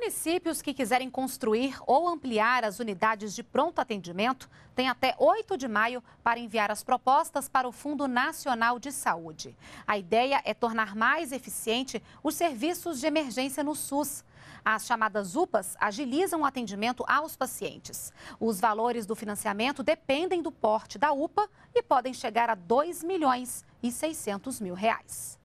Municípios que quiserem construir ou ampliar as unidades de pronto atendimento têm até 8 de maio para enviar as propostas para o Fundo Nacional de Saúde. A ideia é tornar mais eficiente os serviços de emergência no SUS. As chamadas UPAs agilizam o atendimento aos pacientes. Os valores do financiamento dependem do porte da UPA e podem chegar a 2 milhões e 600 mil reais.